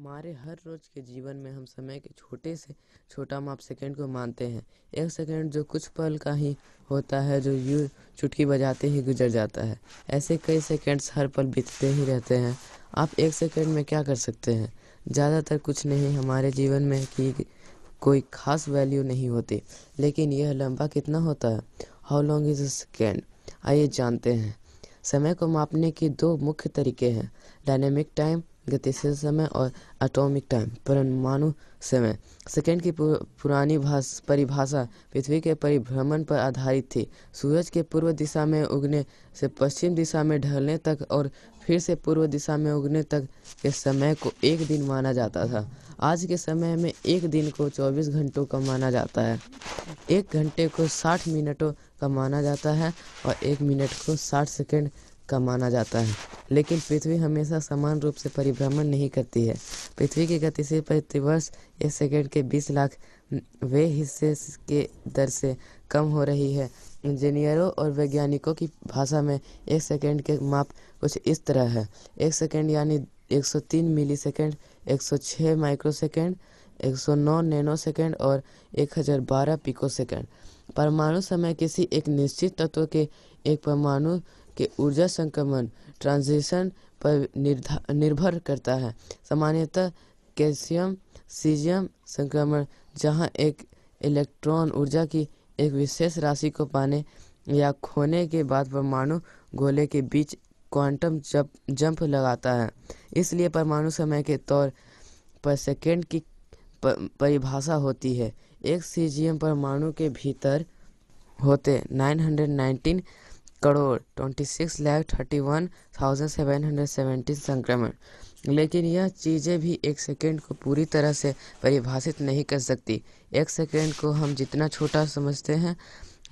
हमारे हर रोज के जीवन में हम समय के छोटे से छोटा माप सेकंड को मानते हैं एक सेकंड जो कुछ पल का ही होता है जो यू चुटकी बजाते ही गुजर जाता है ऐसे कई सेकंड्स हर पल बीतते ही रहते हैं आप एक सेकंड में क्या कर सकते हैं ज़्यादातर कुछ नहीं हमारे जीवन में कि कोई खास वैल्यू नहीं होती लेकिन यह लंबा कितना होता है how long is a second आइए जानते हैं समय को मापने के दो मुख्य तरीके हैं डायनेमिक टाइम गतिशील समय और एटॉमिक टाइम परमाणु समय सेकेंड की पुरानी परिभाषा पृथ्वी के परिभ्रमण पर आधारित थी सूरज के पूर्व दिशा में उगने से पश्चिम दिशा में ढलने तक और फिर से पूर्व दिशा में उगने तक के समय को एक दिन माना जाता था आज के समय में एक दिन को 24 घंटों का माना जाता है एक घंटे को 60 मिनटों का माना जाता है और एक मिनट को 60 सेकंड का माना जाता है लेकिन पृथ्वी हमेशा समान रूप से परिभ्रमण नहीं करती है पृथ्वी की गति से प्रतिवर्ष एक सेकेंड के 20 लाख वे हिस्से के दर से कम हो रही है इंजीनियरों और वैज्ञानिकों की भाषा में एक सेकेंड के माप कुछ इस तरह है एक सेकेंड यानी 103 मिली सेकेंड एक माइक्रो सेकेंड 109 नैनो सेकेंड और 1012 पिको सेकेंड परमाणु समय किसी एक निश्चित तत्व के एक परमाणु के ऊर्जा संक्रमण ट्रांजिशन पर निर्भर करता है सामान्यतः कैल्शियम सीजियम संक्रमण जहां एक इलेक्ट्रॉन ऊर्जा की एक विशेष राशि को पाने या खोने के बाद परमाणु गोले के बीच क्वांटम जंप जंप लगाता है इसलिए परमाणु समय के तौर पर सेकेंड की परिभाषा होती है एक सीजियम परमाणु के भीतर होते 919 crore twenty six lakh thirty one thousand seven hundred seventeen संक्रमण लेकिन यह चीज़ें भी एक सेकेंड को पूरी तरह से परिभाषित नहीं कर सकती एक सेकेंड को हम जितना छोटा समझते हैं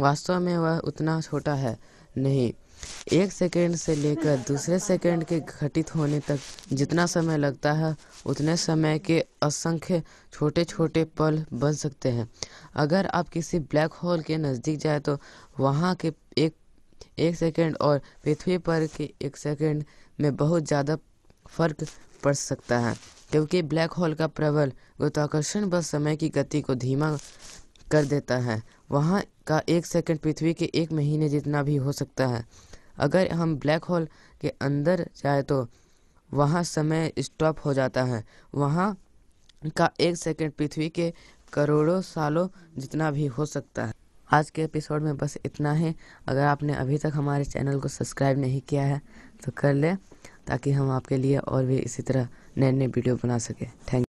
वास्तव में वह उतना छोटा है नहीं एक सेकेंड से लेकर दूसरे सेकेंड के घटित होने तक जितना समय लगता है उतने समय के असंख्य छोटे छोटे पल बन सकते हैं अगर आप किसी ब्लैक होल के नज़दीक जाए तो वहाँ के एक एक सेकेंड और पृथ्वी पर के एक सेकेंड में बहुत ज़्यादा फर्क पड़ सकता है क्योंकि ब्लैक होल का प्रबल गुरुत्वाकर्षण बस समय की गति को धीमा कर देता है वहाँ का एक सेकंड पृथ्वी के एक महीने जितना भी हो सकता है अगर हम ब्लैक होल के अंदर जाए तो वहाँ समय स्टॉप हो जाता है वहाँ का एक सेकंड पृथ्वी के करोड़ों सालों जितना भी हो सकता है आज के एपिसोड में बस इतना ही अगर आपने अभी तक हमारे चैनल को सब्सक्राइब नहीं किया है तो कर लें ताकि हम आपके लिए और भी इसी तरह नए नए वीडियो बना सकें थैंक